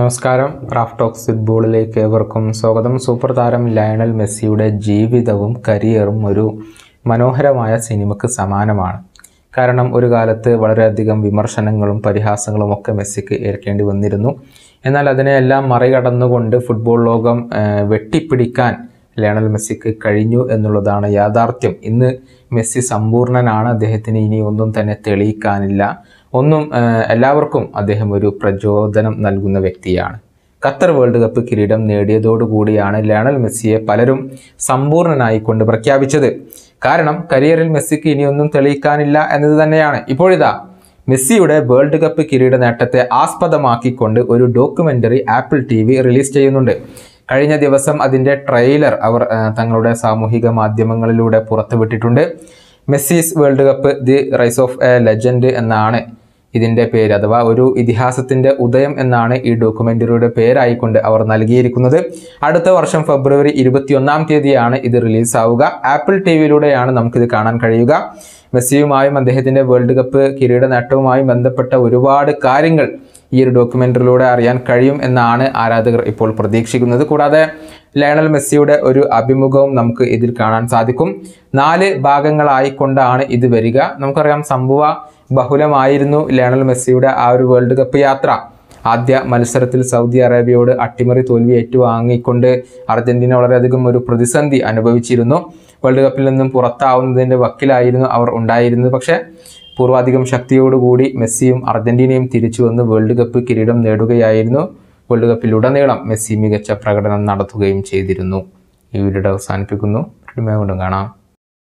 നമസ്കാരം Raf talks ഫുട്ബോളിലേക്ക് ഏവർക്കും സ്വാഗതം സൂപ്പർ താരം ലയണൽ മെസ്സിയുടെ ജീവിതവും കരിയറും ഒരു മനോഹരമായ സിനിമയ്ക്ക് സമാനമാണ് കാരണം ഒരു കാലത്ത് വളരെയധികം വിമർശനങ്ങളും പരിഹാസങ്ങളും ഒക്കെ മെസ്സിക്ക് ഏൽക്കേണ്ടി വന്നിരുന്നു എന്നാൽ അതിനെയെല്ലാം മറികടന്നുകൊണ്ട് ഫുട്ബോൾ ലോകം വെട്ടിപ്പിടിക്കാൻ ലയണൽ മെസ്സിക്ക് കഴിഞ്ഞു എന്നുള്ളതാണ് യാഥാർത്ഥ്യം ഇന്ന് മെസ്സി സമ്പൂർണനാണ് അദ്ദേഹത്തിന് ഇനി ഒന്നും തന്നെ തെളിയിക്കാനില്ല ഒന്നും എല്ലാവർക്കും അദ്ദേഹം ഒരു പ്രചോദനം നൽകുന്ന വ്യക്തിയാണ് ഖത്തർ വേൾഡ് കപ്പ് കിരീടം നേടിയതോടുകൂടിയാണ് ലയണൽ മെസ്സിയെ പലരും കൊണ്ട് പ്രഖ്യാപിച്ചത് കാരണം കരിയറിൽ മെസ്സിക്ക് ഇനിയൊന്നും തെളിയിക്കാനില്ല എന്നത് തന്നെയാണ് ഇപ്പോഴിതാ മെസ്സിയുടെ വേൾഡ് കപ്പ് കിരീട നേട്ടത്തെ ആസ്പദമാക്കിക്കൊണ്ട് ഒരു ഡോക്യുമെൻ്ററി ആപ്പിൾ ടി റിലീസ് ചെയ്യുന്നുണ്ട് കഴിഞ്ഞ ദിവസം അതിൻ്റെ ട്രെയിലർ അവർ തങ്ങളുടെ സാമൂഹിക മാധ്യമങ്ങളിലൂടെ പുറത്തുവിട്ടിട്ടുണ്ട് Messi's world cup the rise of a legend എന്നാണ് ഇതിൻ്റെ പേര് അഥവാ ഒരു ഇതിഹാസത്തിൻ്റെ ഉദയം എന്നാണ് ഈ ഡോക്യുമെൻ്ററിയുടെ പേരായിക്കൊണ്ട് അവർ നൽകിയിരിക്കുന്നത് അടുത്ത വർഷം ഫെബ്രുവരി ഇരുപത്തിയൊന്നാം തീയതിയാണ് ഇത് റിലീസാവുക ആപ്പിൾ ടി വിയിലൂടെയാണ് നമുക്കിത് കാണാൻ കഴിയുക മെസ്സിയുമായും അദ്ദേഹത്തിൻ്റെ വേൾഡ് കപ്പ് കിരീട നേട്ടവുമായും ബന്ധപ്പെട്ട ഒരുപാട് കാര്യങ്ങൾ ഈ ഒരു ഡോക്യുമെൻ്ററിയിലൂടെ അറിയാൻ കഴിയും എന്നാണ് ആരാധകർ ഇപ്പോൾ പ്രതീക്ഷിക്കുന്നത് കൂടാതെ ലയണൽ മെസ്സിയുടെ ഒരു അഭിമുഖവും നമുക്ക് ഇതിൽ കാണാൻ സാധിക്കും നാല് ഭാഗങ്ങളായിക്കൊണ്ടാണ് ഇത് വരിക നമുക്കറിയാം സംഭവ ബഹുലമായിരുന്നു ലയണൽ മെസ്സിയുടെ ആ ഒരു വേൾഡ് കപ്പ് യാത്ര ആദ്യ മത്സരത്തിൽ സൗദി അറേബ്യയോട് അട്ടിമറി തോൽവി ഏറ്റുവാങ്ങിക്കൊണ്ട് അർജന്റീന വളരെയധികം ഒരു പ്രതിസന്ധി അനുഭവിച്ചിരുന്നു വേൾഡ് കപ്പിൽ നിന്നും പുറത്താവുന്നതിൻ്റെ വക്കിലായിരുന്നു അവർ ഉണ്ടായിരുന്നത് പക്ഷേ പൂർവാധികം ശക്തിയോടുകൂടി മെസ്സിയും അർജന്റീനയും തിരിച്ചു വന്ന് വേൾഡ് കപ്പ് കിരീടം നേടുകയായിരുന്നു വേൾഡ് കപ്പിലുടനീളം മെസ്സി മികച്ച പ്രകടനം നടത്തുകയും ചെയ്തിരുന്നു ഈ വീഡിയോ അവസാനിപ്പിക്കുന്നു കാണാം